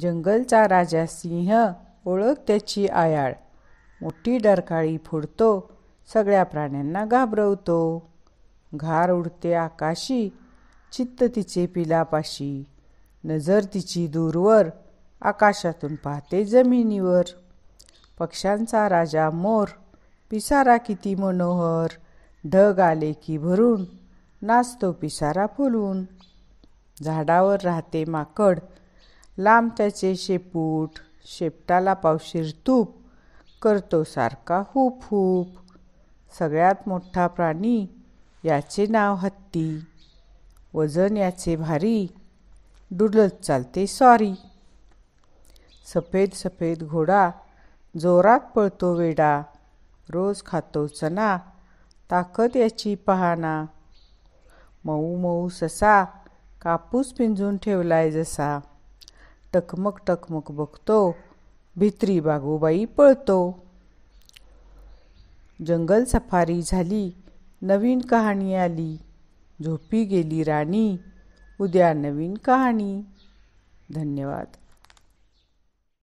जंगलचा राजा सिंह ओळख त्याची आयाळ मोठी डरकाळी फोडतो सगळ्या प्राण्यांना घाबरवतो घार उडते आकाशी चित्त तिचे पिलापाशी नजर तिची दूरवर आकाशातून पाहते जमिनीवर पक्ष्यांचा राजा मोर पिसारा किती मनोहर ढग आले की भरून नाचतो पिसारा फुलून झाडावर राहते माकड लांब त्याचे शेपूट शेपटाला पावशीर तूप करतो सारखा हूप-हूप, सगळ्यात मोठा प्राणी याचे नाव हत्ती वजन याचे भारी डुलत चालते सॉरी सफेद सफेद घोडा जोरात पळतो वेडा रोज खातो चना ताकद याची पहाना मऊ मऊ ससा कापूस पिंजून ठेवलाय जसा टकमक टकमक बघतो भित्री बागोबाई पळतो जंगल सफारी झाली नवीन कहाणी आली झोपी गेली राणी उद्या नवीन कहाणी धन्यवाद